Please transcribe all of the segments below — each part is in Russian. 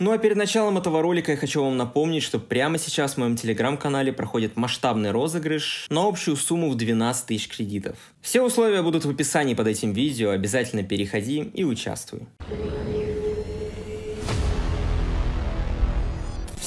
Ну а перед началом этого ролика я хочу вам напомнить, что прямо сейчас в моем телеграм-канале проходит масштабный розыгрыш на общую сумму в 12 тысяч кредитов. Все условия будут в описании под этим видео, обязательно переходи и участвуй.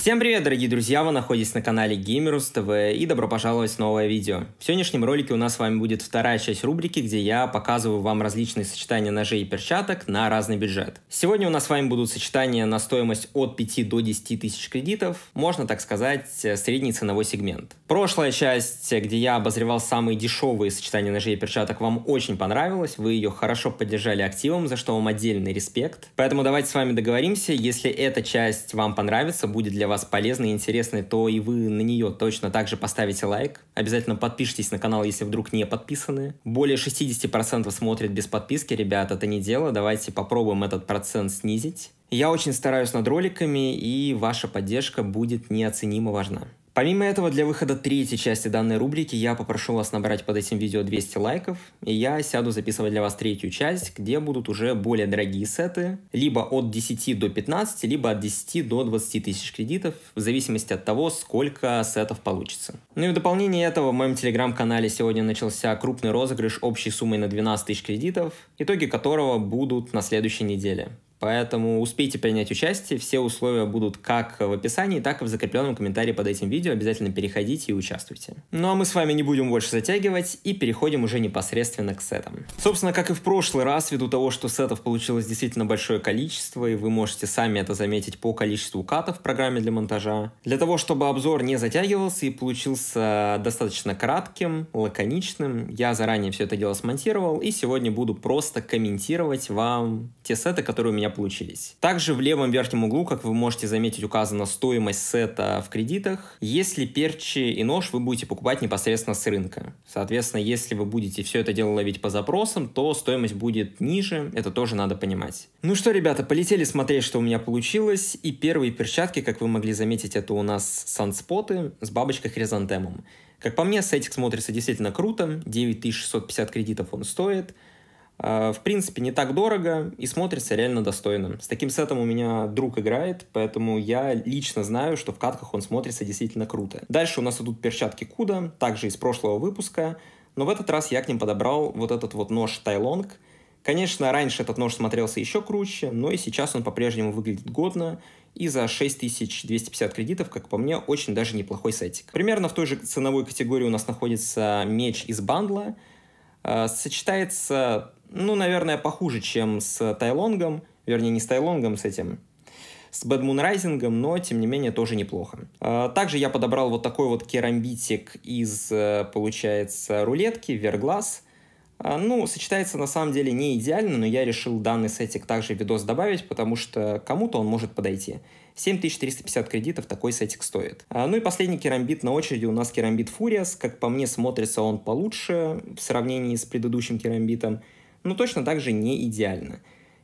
Всем привет, дорогие друзья! Вы находитесь на канале Gamers TV и добро пожаловать в новое видео. В сегодняшнем ролике у нас с вами будет вторая часть рубрики, где я показываю вам различные сочетания ножей и перчаток на разный бюджет. Сегодня у нас с вами будут сочетания на стоимость от 5 до 10 тысяч кредитов, можно так сказать, э, средний ценовой сегмент. Прошлая часть, э, где я обозревал самые дешевые сочетания ножей и перчаток, вам очень понравилась, вы ее хорошо поддержали активом, за что вам отдельный респект. Поэтому давайте с вами договоримся, если эта часть вам понравится, будет для вас вас полезна и интересна, то и вы на нее точно также поставите лайк. Обязательно подпишитесь на канал, если вдруг не подписаны. Более 60% смотрят без подписки, ребят, это не дело. Давайте попробуем этот процент снизить. Я очень стараюсь над роликами, и ваша поддержка будет неоценимо важна. Помимо этого, для выхода третьей части данной рубрики я попрошу вас набрать под этим видео 200 лайков, и я сяду записывать для вас третью часть, где будут уже более дорогие сеты, либо от 10 до 15, либо от 10 до 20 тысяч кредитов, в зависимости от того, сколько сетов получится. Ну и в дополнение этого в моем телеграм-канале сегодня начался крупный розыгрыш общей суммой на 12 тысяч кредитов, итоги которого будут на следующей неделе. Поэтому успейте принять участие. Все условия будут как в описании, так и в закрепленном комментарии под этим видео. Обязательно переходите и участвуйте. Ну а мы с вами не будем больше затягивать и переходим уже непосредственно к сетам. Собственно, как и в прошлый раз, ввиду того, что сетов получилось действительно большое количество, и вы можете сами это заметить по количеству катов в программе для монтажа. Для того, чтобы обзор не затягивался и получился достаточно кратким, лаконичным, я заранее все это дело смонтировал, и сегодня буду просто комментировать вам те сеты, которые у меня меня получились. Также в левом верхнем углу, как вы можете заметить, указана стоимость сета в кредитах. Если перчи и нож вы будете покупать непосредственно с рынка. Соответственно, если вы будете все это дело ловить по запросам, то стоимость будет ниже, это тоже надо понимать. Ну что, ребята, полетели смотреть, что у меня получилось. И первые перчатки, как вы могли заметить, это у нас санспоты с бабочкой хризантемом. Как по мне, сайтик смотрится действительно круто, 9650 кредитов он стоит, а, в принципе, не так дорого и смотрится реально достойно. С таким сетом у меня друг играет, поэтому я лично знаю, что в катках он смотрится действительно круто. Дальше у нас идут перчатки Куда, также из прошлого выпуска, но в этот раз я к ним подобрал вот этот вот нож Тайлонг. Конечно, раньше этот нож смотрелся еще круче, но и сейчас он по-прежнему выглядит годно, и за 6250 кредитов, как по мне, очень даже неплохой сетик. Примерно в той же ценовой категории у нас находится меч из бандла, а, сочетается ну, наверное, похуже, чем с Тайлонгом, вернее, не с Тайлонгом, с этим, с Bad Moon Rising, но, тем не менее, тоже неплохо. А, также я подобрал вот такой вот керамбитик из, э, получается, рулетки, Вергlas. А, ну, сочетается на самом деле не идеально, но я решил данный сетик также в видос добавить, потому что кому-то он может подойти. 7350 кредитов такой сетик стоит. А, ну и последний керамбит на очереди у нас керамбит Фуриас. Как по мне, смотрится он получше в сравнении с предыдущим керамбитом. Ну, точно так же не идеально.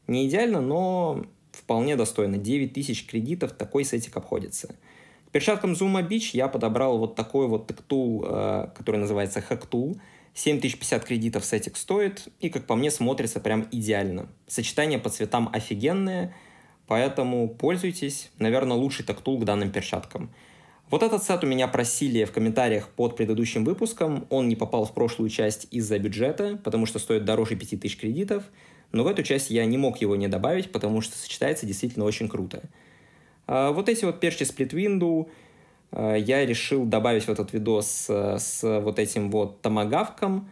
Не идеально, но вполне достойно. 9 тысяч кредитов, такой сетик обходится. К перчаткам Zuma Beach я подобрал вот такой вот тактул, э, который называется Hacktool. 7050 кредитов сетик стоит, и, как по мне, смотрится прям идеально. Сочетание по цветам офигенное, поэтому пользуйтесь. Наверное, лучший тактул к данным перчаткам. Вот этот сет у меня просили в комментариях под предыдущим выпуском. Он не попал в прошлую часть из-за бюджета, потому что стоит дороже 5000 кредитов. Но в эту часть я не мог его не добавить, потому что сочетается действительно очень круто. А, вот эти вот перчи сплитвинду а, я решил добавить в этот видос а, с вот этим вот томагавком.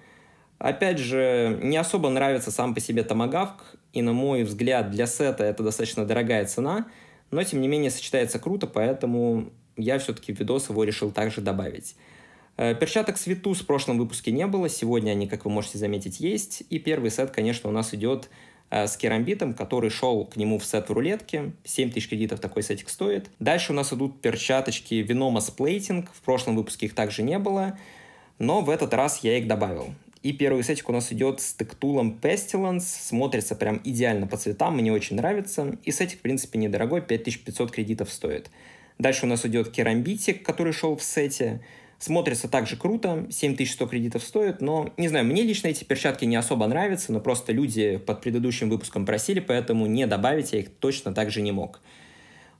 Опять же, не особо нравится сам по себе томагавк, и на мой взгляд для сета это достаточно дорогая цена, но тем не менее сочетается круто, поэтому я все-таки в видос его решил также добавить. Э, перчаток свету в прошлом выпуске не было, сегодня они, как вы можете заметить, есть. И первый сет, конечно, у нас идет э, с керамбитом, который шел к нему в сет в рулетке. 7000 кредитов такой сетик стоит. Дальше у нас идут перчаточки Venomous Plating. В прошлом выпуске их также не было, но в этот раз я их добавил. И первый сетик у нас идет с тектулом Pestilence. Смотрится прям идеально по цветам, мне очень нравится. И сетик, в принципе, недорогой, 5500 кредитов стоит. Дальше у нас идет керамбитик, который шел в сете. Смотрится также круто, 7100 кредитов стоит, но, не знаю, мне лично эти перчатки не особо нравятся, но просто люди под предыдущим выпуском просили, поэтому не добавить я их точно так же не мог.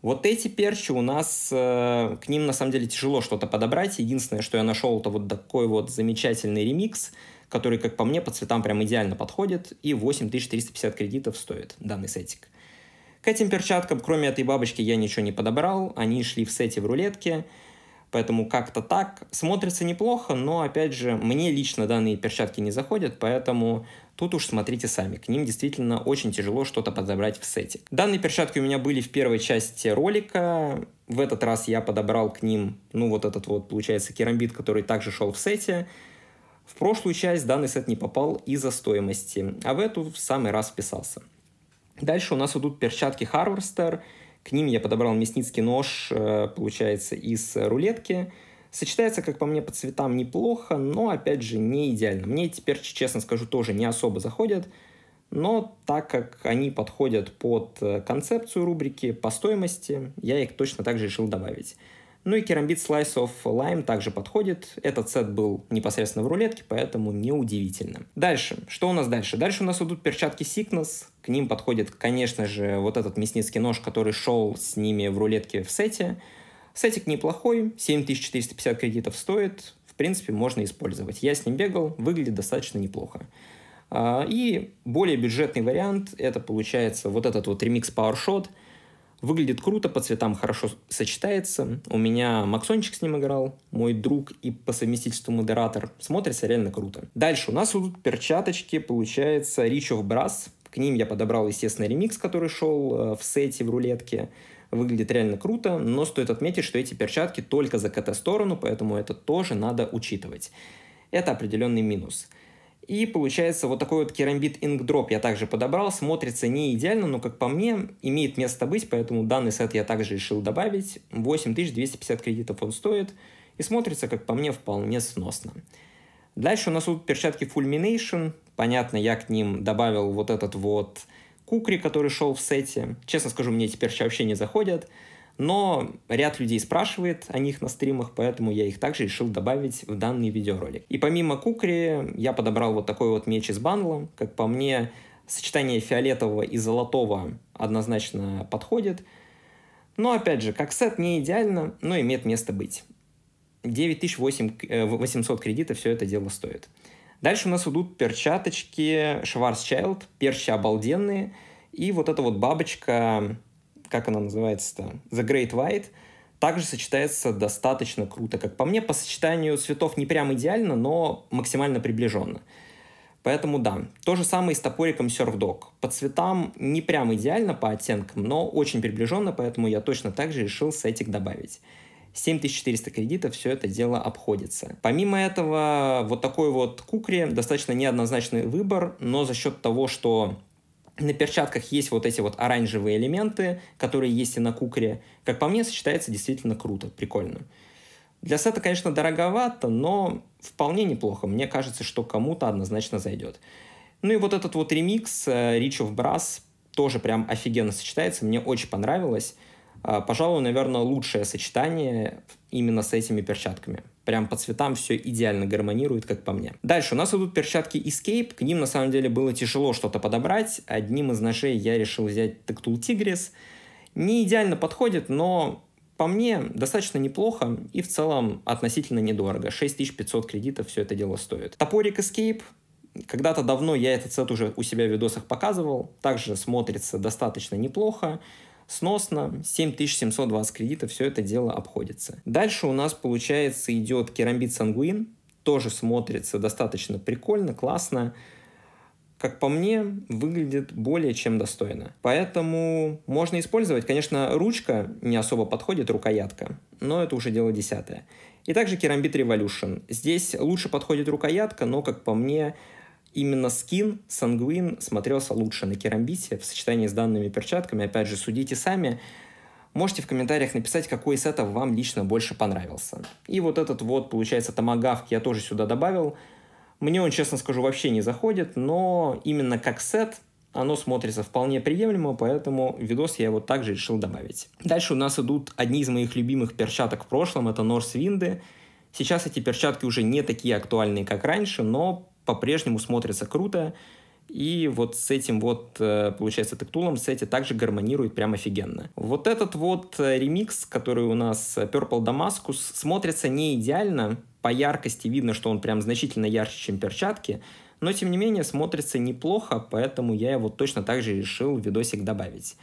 Вот эти перчи у нас, э, к ним на самом деле тяжело что-то подобрать. Единственное, что я нашел, это вот такой вот замечательный ремикс, который, как по мне, по цветам прям идеально подходит, и 8350 кредитов стоит данный сетик. Э, к этим перчаткам, кроме этой бабочки, я ничего не подобрал. Они шли в сете в рулетке. Поэтому как-то так. Смотрится неплохо, но, опять же, мне лично данные перчатки не заходят, поэтому тут уж смотрите сами. К ним действительно очень тяжело что-то подобрать в сете. Данные перчатки у меня были в первой части ролика. В этот раз я подобрал к ним, ну, вот этот вот, получается, керамбит, который также шел в сете. В прошлую часть данный сет не попал из-за стоимости, а в эту в самый раз вписался. Дальше у нас идут перчатки Harvester. К ним я подобрал мясницкий нож, э, получается, из рулетки. Сочетается, как по мне, по цветам неплохо, но, опять же, не идеально. Мне теперь, честно скажу, тоже не особо заходят. Но так как они подходят под э, концепцию рубрики по стоимости, я их точно так же решил добавить. Ну и керамбит Slice of Lime также подходит. Этот сет был непосредственно в рулетке, поэтому неудивительно. Дальше. Что у нас дальше? Дальше у нас идут перчатки Sickness. К ним подходит, конечно же, вот этот мясницкий нож, который шел с ними в рулетке в сете. Сетик неплохой, 7450 кредитов стоит. В принципе, можно использовать. Я с ним бегал, выглядит достаточно неплохо. А, и более бюджетный вариант, это получается вот этот вот ремикс PowerShot – Выглядит круто, по цветам хорошо сочетается. У меня Максончик с ним играл, мой друг и по совместительству модератор. Смотрится реально круто. Дальше у нас идут перчаточки, получается, Rich of Brass. К ним я подобрал, естественно, ремикс, который шел э, в сете, в рулетке. Выглядит реально круто, но стоит отметить, что эти перчатки только за КТ-сторону, поэтому это тоже надо учитывать. Это определенный минус. И получается вот такой вот керамбит Ink Drop я также подобрал, смотрится не идеально, но как по мне имеет место быть, поэтому данный сет я также решил добавить. 8250 кредитов он стоит и смотрится как по мне вполне сносно. Дальше у нас тут перчатки Fulmination, понятно, я к ним добавил вот этот вот кукри, который шел в сете. Честно скажу, мне эти перчатки вообще не заходят но ряд людей спрашивает о них на стримах, поэтому я их также решил добавить в данный видеоролик. И помимо кукри, я подобрал вот такой вот меч из бандла. Как по мне, сочетание фиолетового и золотого однозначно подходит. Но опять же, как сет не идеально, но имеет место быть. 9800 э, кредитов все это дело стоит. Дальше у нас идут перчаточки Schwarzschild, перчи обалденные, и вот эта вот бабочка как она называется-то, The Great White, также сочетается достаточно круто. Как по мне, по сочетанию цветов не прям идеально, но максимально приближенно. Поэтому да, то же самое и с топориком Surf Dog. По цветам не прям идеально по оттенкам, но очень приближенно, поэтому я точно так же решил сетик добавить. 7400 кредитов все это дело обходится. Помимо этого, вот такой вот кукри достаточно неоднозначный выбор, но за счет того, что на перчатках есть вот эти вот оранжевые элементы, которые есть и на кукре. Как по мне, сочетается действительно круто, прикольно. Для сета, конечно, дороговато, но вполне неплохо. Мне кажется, что кому-то однозначно зайдет. Ну и вот этот вот ремикс э, Rich of Brass тоже прям офигенно сочетается. Мне очень понравилось. А, пожалуй, наверное, лучшее сочетание именно с этими перчатками. Прям по цветам все идеально гармонирует, как по мне. Дальше у нас идут перчатки Escape. К ним, на самом деле, было тяжело что-то подобрать. Одним из ножей я решил взять Tactul Tigris. Не идеально подходит, но по мне достаточно неплохо и в целом относительно недорого. 6500 кредитов все это дело стоит. Топорик Escape когда-то давно я этот сет уже у себя в видосах показывал. Также смотрится достаточно неплохо сносно, 7720 кредитов все это дело обходится. Дальше у нас, получается, идет керамбит сангуин, тоже смотрится достаточно прикольно, классно. Как по мне, выглядит более чем достойно. Поэтому можно использовать. Конечно, ручка не особо подходит, рукоятка, но это уже дело десятое. И также керамбит Revolution. Здесь лучше подходит рукоятка, но, как по мне, именно скин Сангуин смотрелся лучше на керамбисе в сочетании с данными перчатками. Опять же, судите сами. Можете в комментариях написать, какой из сетов вам лично больше понравился. И вот этот вот, получается, томагавк я тоже сюда добавил. Мне он, честно скажу, вообще не заходит, но именно как сет оно смотрится вполне приемлемо, поэтому видос я его также решил добавить. Дальше у нас идут одни из моих любимых перчаток в прошлом, это Norse Windy. Сейчас эти перчатки уже не такие актуальные, как раньше, но по-прежнему смотрится круто. И вот с этим вот, э, получается, тектулом сети также гармонирует прям офигенно. Вот этот вот э, ремикс, который у нас э, Purple Damascus, смотрится не идеально. По яркости видно, что он прям значительно ярче, чем перчатки. Но, тем не менее, смотрится неплохо, поэтому я его точно так же решил в видосик добавить.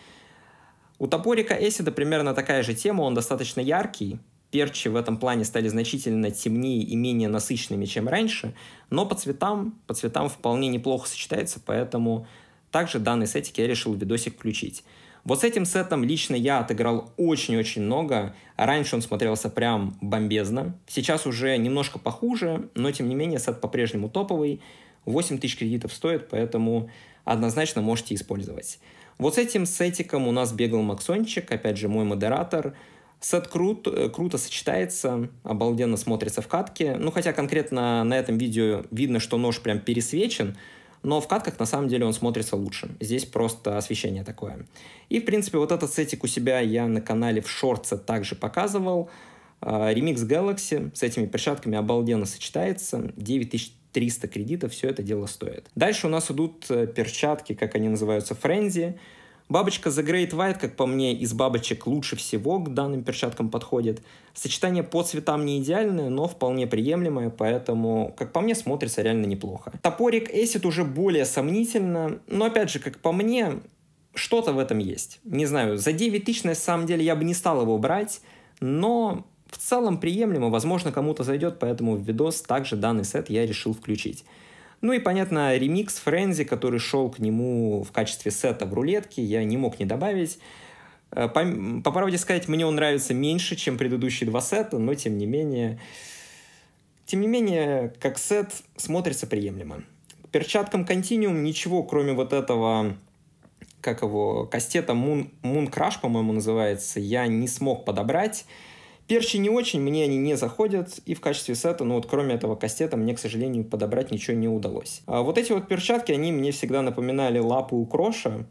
У топорика Эсида примерно такая же тема, он достаточно яркий, перчи в этом плане стали значительно темнее и менее насыщенными, чем раньше, но по цветам, по цветам вполне неплохо сочетается, поэтому также данный сетик я решил в видосик включить. Вот с этим сетом лично я отыграл очень-очень много. Раньше он смотрелся прям бомбезно. Сейчас уже немножко похуже, но тем не менее сет по-прежнему топовый. 8 тысяч кредитов стоит, поэтому однозначно можете использовать. Вот с этим сетиком у нас бегал Максончик, опять же мой модератор – Сет крут, э, круто сочетается, обалденно смотрится в катке. Ну, хотя конкретно на этом видео видно, что нож прям пересвечен, но в катках на самом деле он смотрится лучше. Здесь просто освещение такое. И, в принципе, вот этот сетик у себя я на канале в шорце также показывал. А, ремикс Galaxy с этими перчатками обалденно сочетается. 9300 кредитов все это дело стоит. Дальше у нас идут э, перчатки, как они называются, Frenzy. Бабочка The Great White, как по мне, из бабочек лучше всего к данным перчаткам подходит. Сочетание по цветам не идеальное, но вполне приемлемое, поэтому, как по мне, смотрится реально неплохо. Топорик Acid уже более сомнительно, но опять же, как по мне, что-то в этом есть. Не знаю, за 9 тысяч, на самом деле, я бы не стал его брать, но в целом приемлемо, возможно, кому-то зайдет, поэтому в видос также данный сет я решил включить. Ну и, понятно, ремикс Френзи, который шел к нему в качестве сета в рулетке, я не мог не добавить. Э, по, по правде сказать, мне он нравится меньше, чем предыдущие два сета, но тем не менее... Тем не менее, как сет смотрится приемлемо. К перчаткам Континуум ничего, кроме вот этого как его, кастета Moon, Moon Crash, по-моему, называется, я не смог подобрать. Перчи не очень, мне они не заходят, и в качестве сета, ну вот кроме этого кастета, мне, к сожалению, подобрать ничего не удалось. А вот эти вот перчатки, они мне всегда напоминали лапы у кроша.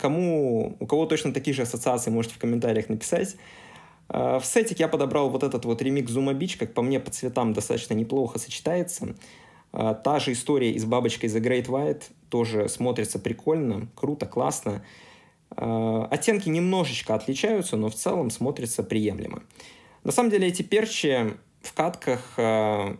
Кому, у кого точно такие же ассоциации, можете в комментариях написать. А, в сетик я подобрал вот этот вот ремик Zuma Beach, как по мне по цветам достаточно неплохо сочетается. А, та же история и с бабочкой The Great White тоже смотрится прикольно, круто, классно. А, оттенки немножечко отличаются, но в целом смотрится приемлемо. На самом деле эти перчи в катках, э,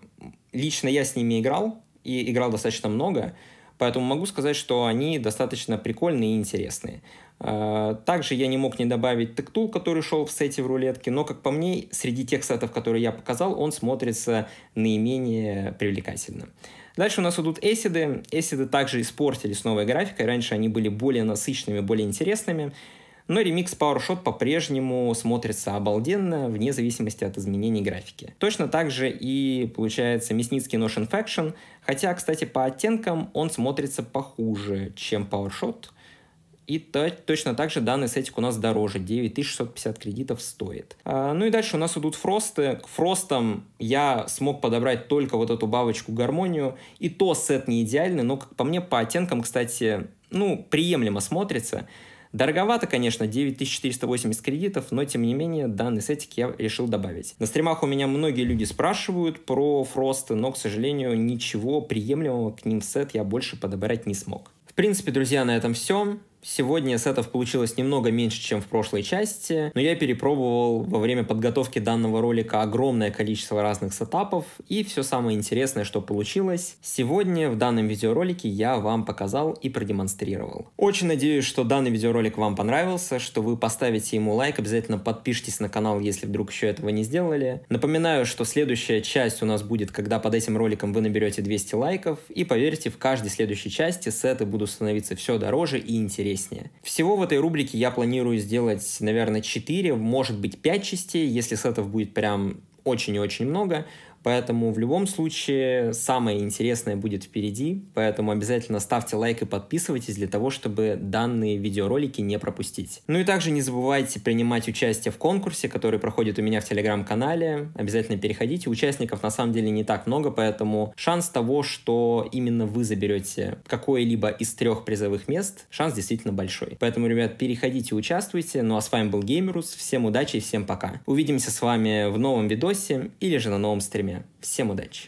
лично я с ними играл, и играл достаточно много, поэтому могу сказать, что они достаточно прикольные и интересные. Э, также я не мог не добавить тектул, который шел в сете в рулетке, но, как по мне, среди тех сетов, которые я показал, он смотрится наименее привлекательно. Дальше у нас идут эсиды. Эсиды также испортились с новой графикой. Раньше они были более насыщенными, более интересными. Но ремикс PowerShot по-прежнему смотрится обалденно, вне зависимости от изменений графики. Точно так же и получается мясницкий нож Infection, хотя, кстати, по оттенкам он смотрится похуже, чем PowerShot, и то, точно так же данный сетик у нас дороже, 9650 кредитов стоит. А, ну и дальше у нас идут фросты. К фростам я смог подобрать только вот эту бабочку гармонию. И то сет не идеальный, но, как по мне, по оттенкам, кстати, ну, приемлемо смотрится. Дороговато, конечно, 9480 кредитов, но тем не менее данный сетик я решил добавить. На стримах у меня многие люди спрашивают про фросты, но, к сожалению, ничего приемлемого к ним в сет я больше подобрать не смог. В принципе, друзья, на этом все. Сегодня сетов получилось немного меньше, чем в прошлой части, но я перепробовал во время подготовки данного ролика огромное количество разных сетапов и все самое интересное, что получилось, сегодня в данном видеоролике я вам показал и продемонстрировал. Очень надеюсь, что данный видеоролик вам понравился, что вы поставите ему лайк, обязательно подпишитесь на канал, если вдруг еще этого не сделали. Напоминаю, что следующая часть у нас будет, когда под этим роликом вы наберете 200 лайков, и поверьте, в каждой следующей части сеты будут становиться все дороже и интереснее песни. Всего в этой рубрике я планирую сделать, наверное, 4, может быть, 5 частей, если сетов будет прям очень и очень много. Поэтому в любом случае самое интересное будет впереди, поэтому обязательно ставьте лайк и подписывайтесь для того, чтобы данные видеоролики не пропустить. Ну и также не забывайте принимать участие в конкурсе, который проходит у меня в телеграм-канале. Обязательно переходите. Участников на самом деле не так много, поэтому шанс того, что именно вы заберете какое-либо из трех призовых мест, шанс действительно большой. Поэтому, ребят, переходите, участвуйте. Ну а с вами был Геймерус. Всем удачи и всем пока. Увидимся с вами в новом видосе или же на новом стриме. Всем удачи!